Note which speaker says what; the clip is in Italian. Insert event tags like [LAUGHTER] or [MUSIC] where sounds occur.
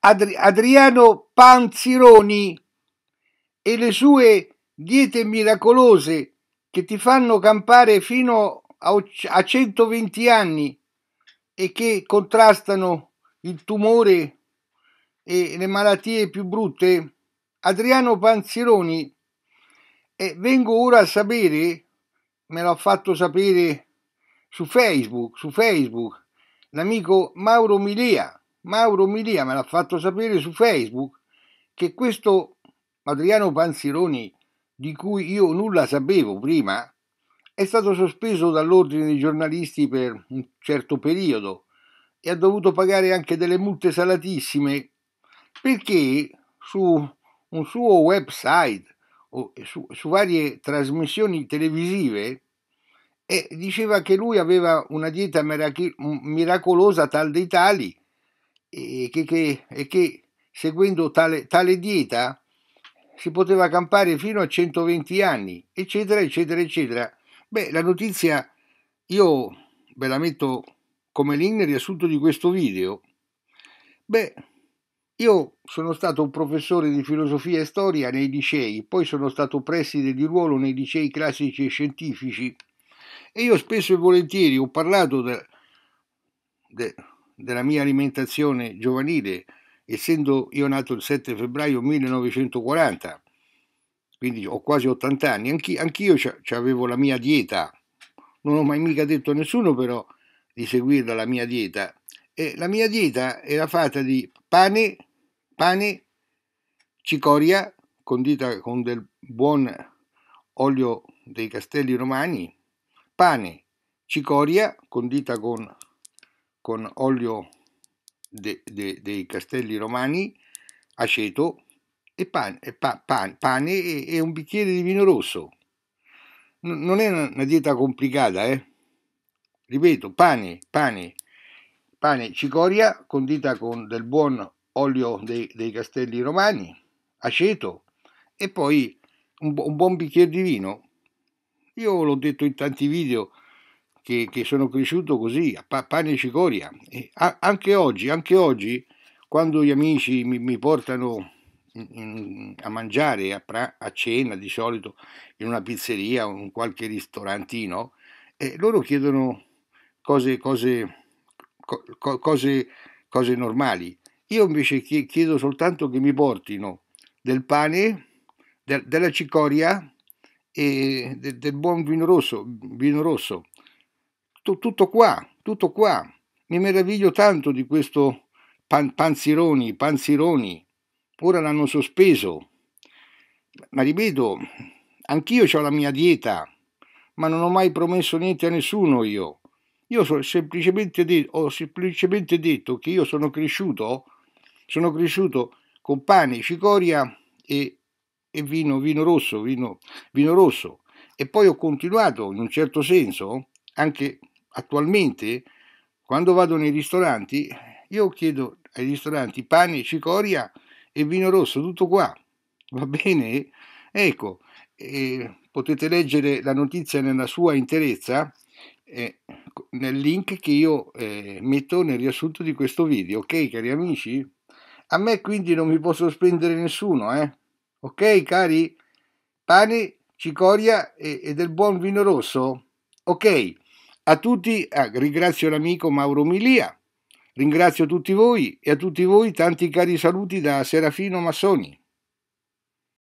Speaker 1: Adri- Adriano Panzironi e le sue diete miracolose che ti fanno campare fino a, a 120 anni e che contrastano il tumore e le malattie più brutte, Adriano Panzironi, e vengo ora a sapere, me l'ha fatto sapere su Facebook, su Facebook l'amico Mauro Milea, Mauro Milia me l'ha fatto sapere su Facebook che questo Adriano Panzironi, di cui io nulla sapevo prima, è stato sospeso dall'ordine dei giornalisti per un certo periodo e ha dovuto pagare anche delle multe salatissime perché su un suo website o su, su varie trasmissioni televisive eh, diceva che lui aveva una dieta miracolosa tal dei tali e che, che, e che seguendo tale, tale dieta si poteva campare fino a 120 anni, eccetera, eccetera, eccetera. Beh, la notizia io ve la metto come link riassunto di questo video. Beh, io sono stato un professore di filosofia e storia nei licei, poi sono stato preside di ruolo nei licei classici e scientifici e io spesso e volentieri ho parlato de, de, della mia alimentazione giovanile, essendo io nato il 7 febbraio 1940, quindi ho quasi 80 anni, anch'io, anch'io avevo la mia dieta, non ho mai mica detto a nessuno però di seguirla la mia dieta, e la mia dieta era fatta di pane, pane, cicoria, condita con del buon olio dei castelli romani, pane, cicoria, condita con con olio de, de, dei castelli romani, aceto e, pan, e pa, pan, pane e, e, un bicchiere di vino rosso. N- non è una, dieta complicata, eh? Ripeto, pane, pane, pane, cicoria condita con del buon olio dei, dei castelli romani, aceto e poi un, bu- un buon bicchiere di vino. Io l'ho detto in tanti video, che, che sono cresciuto così, a pa- pane e cicoria. E a- anche oggi, anche oggi, quando gli amici mi, mi portano a mangiare a, pra- a, cena di solito in una pizzeria o in qualche ristorantino e eh, loro chiedono cose, cose, co- cose, cose normali. Io invece chiedo soltanto che mi portino del pane, de- della cicoria e de- del buon vino rosso, vino rosso. T- tutto qua, tutto qua. Mi meraviglio tanto di questo pan- Panzironi, Panzironi. Ora l'hanno sospeso. Ma ripeto, anch'io ho la mia dieta, ma non ho mai promesso niente a nessuno io. Io so, semplicemente de- ho semplicemente detto che io sono cresciuto, sono cresciuto con pane, cicoria e, e vino, vino, rosso, vino, vino rosso. E poi ho continuato in un certo senso, anche attualmente quando vado nei ristoranti io chiedo ai ristoranti pane, cicoria e vino rosso, tutto qua, va [LAUGHS] bene? Ecco, eh, potete leggere la notizia nella sua interezza eh, nel link che io eh, metto nel riassunto di questo video, ok cari amici? A me quindi non mi posso spendere nessuno, eh? Ok cari? Pane, cicoria e, e del buon vino rosso? Ok. A tutti ah, ringrazio l'amico Mauro Milia, ringrazio tutti voi e a tutti voi tanti cari saluti da Serafino Massoni.